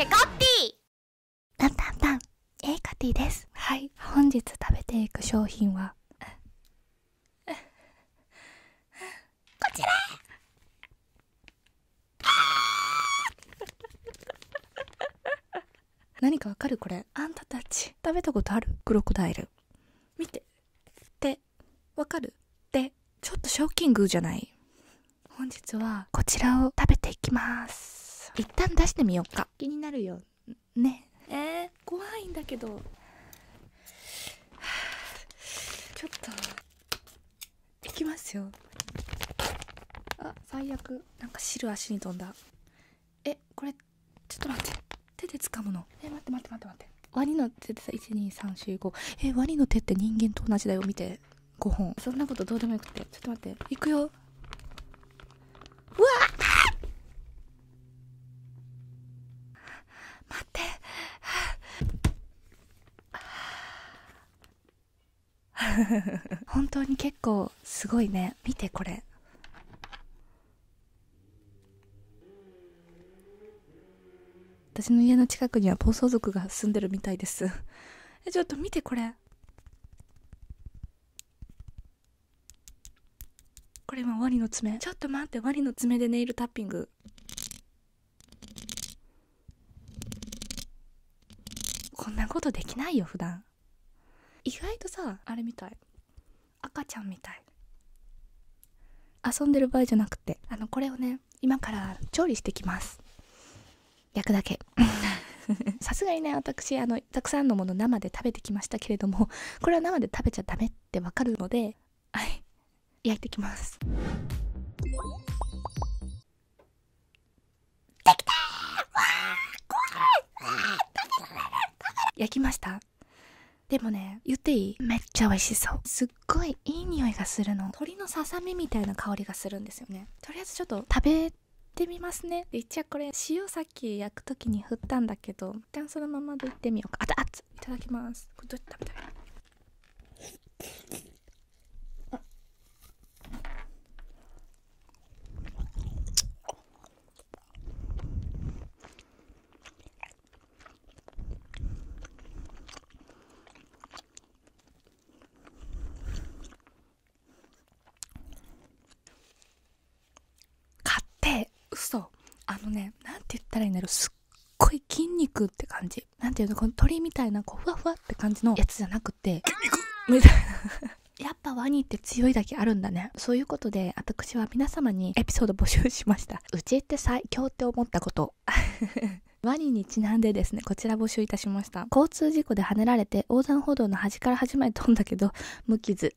けコッティランタンタン A カティですはい本日食べていく商品はこちら 何かわかるこれあんたたち食べたことあるクロコダイル見てってわかるってちょっとショッキングじゃない本日はこちらを食べていきます一旦出してみようか気になるよねえー、怖いんだけど、はあ、ちょっといきますよあ最悪なんか汁足に飛んだえこれちょっと待って手で掴むのえ待って待って待って待ってワニの手ってさ12345えワニの手って人間と同じだよ見て5本そんなことどうでもよくてちょっと待っていくようわ本当に結構すごいね見てこれ私の家の近くには暴走族が住んでるみたいですえちょっと見てこれこれ今ワニの爪ちょっと待ってワニの爪でネイルタッピングこんなことできないよ普段意外とさあれみたい赤ちゃんみたい遊んでる場合じゃなくてあのこれをね今から調理してきます焼くだけ さすがにね私あのたくさんのもの生で食べてきましたけれどもこれは生で食べちゃダメってわかるのではい焼いてきますできたーわー怖いわー焼きましたでもね言っていいめっちゃ美味しそうすっごいいい匂いがするの鶏のささみみたいな香りがするんですよねとりあえずちょっと食べてみますねで一応これ塩さっき焼く時に振ったんだけど一旦そのままでいってみようかあたあついただきますこれどうやって食べたらのね何て言ったらいいんだろうすっごい筋肉って感じ何ていうのこの鳥みたいなこうふわふわって感じのやつじゃなくてみたいなやっぱワニって強いだけあるんだね。そういうことで、私は皆様にエピソード募集しました。うちって最強って思ったこと。ワニにちなんでですね、こちら募集いたしました。交通事故で跳ねられて横断歩道の端から端まで飛んだけど、無傷。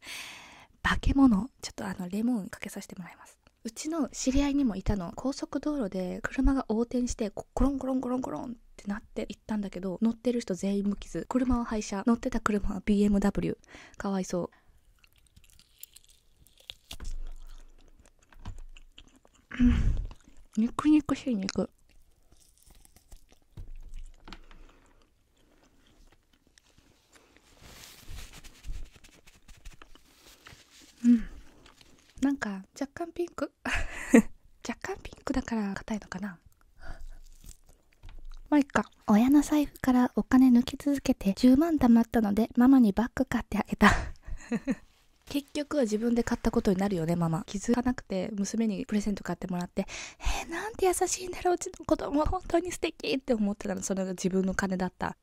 化け物。ちょっとあの、レモンかけさせてもらいます。うちの知り合いにもいたの高速道路で車が横転してコロンコロンコロンコロンってなっていったんだけど乗ってる人全員無傷車は廃車乗ってた車は BMW かわいそう肉肉しい肉まあ、いっか。親の財布からお金抜き続けて10万貯まったので、ママにバッグ買ってあげた。結局は自分で買ったことになるよね、ママ。気づかなくて、娘にプレゼント買ってもらって、えー、なんて優しいんだろう、うちの子供、本当に素敵って思ってたの、それが自分の金だった。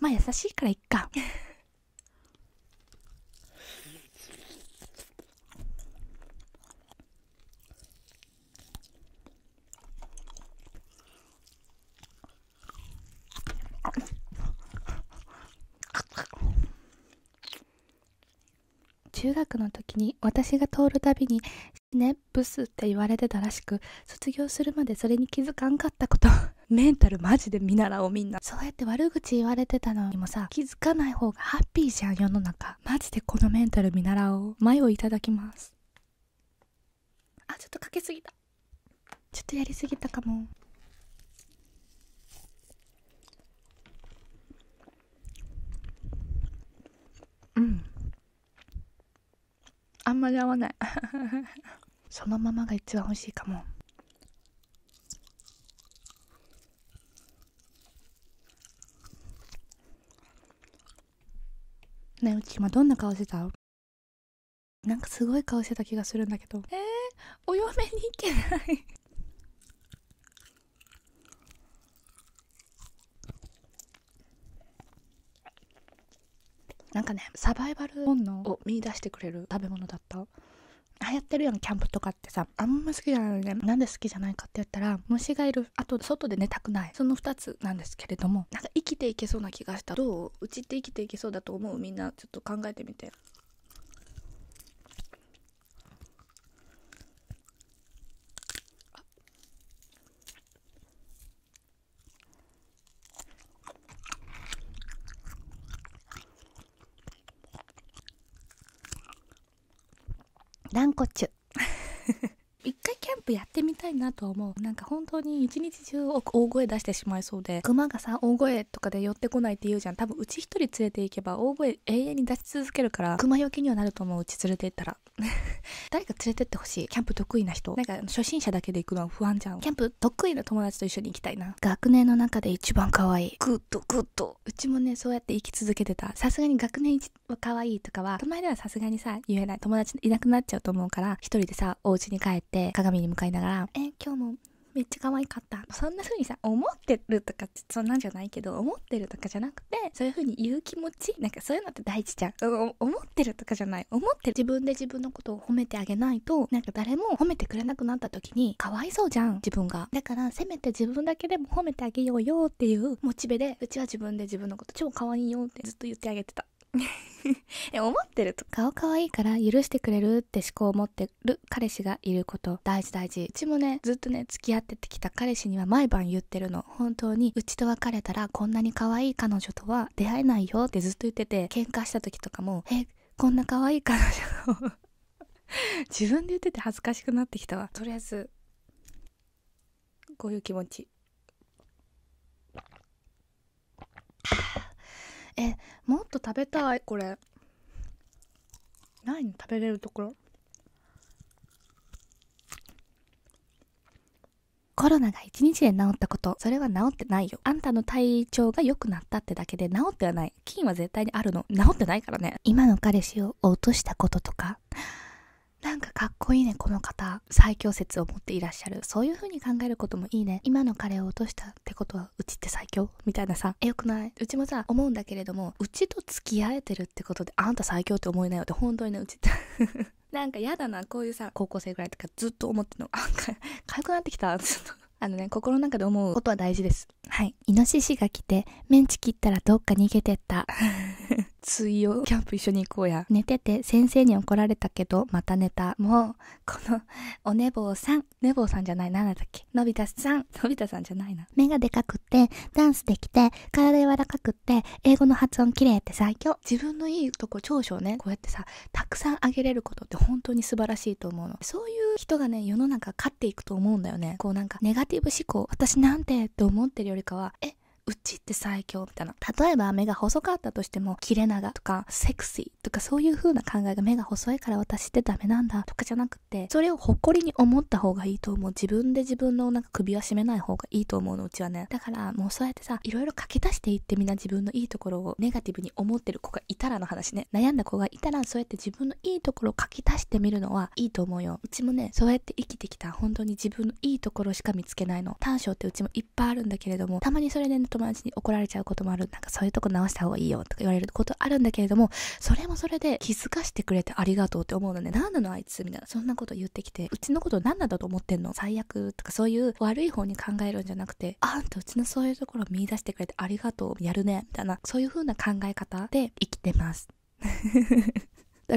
まあ、優しいからいっか。中学の時に私が通るたびに「ねブス」って言われてたらしく卒業するまでそれに気づかんかったこと メンタルマジで見習おうみんなそうやって悪口言われてたのにもさ気づかない方がハッピーじゃん世の中マジでこのメンタル見習おう前をいただきますあちょっとかけすぎたちょっとやりすぎたかもまり合わないそのままが一番美味しいかもねうち今どんな顔してたなんかすごい顔してた気がするんだけどえー、お嫁に行けないなんかねサバイバル本能を見出してくれる食べ物だった流行ってるやんキャンプとかってさあんま好きじゃないのにねなんで好きじゃないかって言ったら虫がいるあと外で寝たくないその2つなんですけれどもなんか生きていけそうな気がしたどううちって生きていけそうだと思うみんなちょっと考えてみてランコチュ。一回ンプやってみたいなと思うなんか本当に一日中大声出してしまいそうでクマがさ大声とかで寄ってこないって言うじゃん多分うち一人連れて行けば大声永遠に出し続けるからクマよけにはなると思ううち連れて行ったら 誰か連れてってほしいキャンプ得意な人なんか初心者だけで行くのは不安じゃんキャンプ得意な友達と一緒に行きたいな学年の中で一番可愛いグッドグッドうちもねそうやって生き続けてたさすがに学年一は可愛いとかは隣ではさすがにさ言えない友達いなくなっちゃうと思うから一人でさお家に帰って鏡に向かいながら、え、今日もめっちゃ可愛かった。そんな風にさ、思ってるとか、そんなんじゃないけど、思ってるとかじゃなくて、そういう風に言う気持ち、なんかそういうのって大事じゃん。思ってるとかじゃない。思ってる。自分で自分のことを褒めてあげないと、なんか誰も褒めてくれなくなった時に、かわいそうじゃん、自分が。だから、せめて自分だけでも褒めてあげようよっていうモチベで、うちは自分で自分のこと超可愛いよってずっと言ってあげてた。思ってると顔可愛いから許してくれるって思考を持ってる彼氏がいること大事大事うちもねずっとね付き合っててきた彼氏には毎晩言ってるの本当にうちと別れたらこんなに可愛い彼女とは出会えないよってずっと言ってて喧嘩した時とかもえこんな可愛い彼女 自分で言ってて恥ずかしくなってきたわとりあえずこういう気持ちえもっと食べたいこれないの食べれるところコロナが一日で治ったことそれは治ってないよあんたの体調が良くなったってだけで治ってはない菌は絶対にあるの治ってないからね今の彼氏を落としたこととかなんかかっこいいねこの方最強説を持っていらっしゃるそういう風に考えることもいいね今の彼を落としたってことはうちって最強みたいなさえよくないうちもさ思うんだけれどもうちと付き合えてるってことであんた最強って思えないよって本当にねうちって なんか嫌だなこういうさ高校生ぐらいとかずっと思ってのあかゆくなってきたちょっとあのね心の中で思うことは大事ですはいイノシシが来てメンチ切ったらどっか逃げてったいよ。キャンプ一緒に行こうや寝てて先生に怒られたけどまた寝たもうこのお寝坊さん寝坊さんじゃない何だっけのび太さんのび太さんじゃないな目がでかくってダンスできて体柔らかくって英語の発音綺麗って最強自分のいいとこ長所をねこうやってさたくさんあげれることって本当に素晴らしいと思うのそういう人がね世の中勝っていくと思うんだよねこうなんかネガティブ思考私なんてって思ってるよりかはえうちって最強みたいな。例えば目が細かったとしても、切れ長とか、セクシーとかそういう風な考えが目が細いから私ってダメなんだとかじゃなくて、それを誇りに思った方がいいと思う。自分で自分のなんか首は絞めない方がいいと思うの、うちはね。だからもうそうやってさ、いろいろ書き足していってみんな自分のいいところをネガティブに思ってる子がいたらの話ね。悩んだ子がいたら、そうやって自分のいいところを書き足してみるのはいいと思うよ。うちもね、そうやって生きてきた本当に自分のいいところしか見つけないの。短所ってうちもいっぱいあるんだけれども、たまにそれで、ね、友達に怒られちゃうこともあるなんかそういうとこ直した方がいいよとか言われることあるんだけれどもそれもそれで気づかしてくれてありがとうって思うので何なのあいつみたいなそんなこと言ってきてうちのこと何なんだと思ってんの最悪とかそういう悪い方に考えるんじゃなくてあんたうちのそういうところ見出してくれてありがとうやるねみたいなそういう風な考え方で生きてます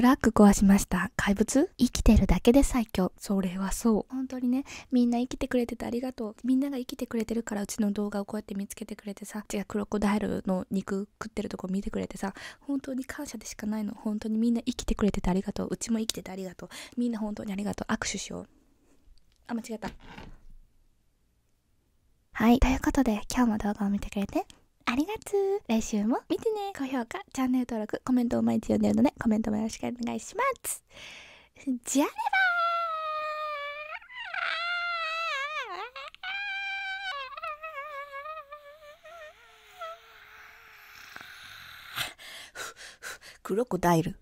ラッ楽壊しました。怪物生きてるだけで最強。それはそう。本当にね、みんな生きてくれててありがとう。みんなが生きてくれてるから、うちの動画をこうやって見つけてくれてさ、違う、クロコダイルの肉食ってるとこ見てくれてさ、本当に感謝でしかないの。本当にみんな生きてくれててありがとう。うちも生きててありがとう。みんな本当にありがとう。握手しよう。あ、間違えた。はい。ということで、今日も動画を見てくれてありがとう来週も見てね高評価、チャンネル登録、コメントを毎日読んでるので、コメントもよろしくお願いしますじゃあねばークロコダイル。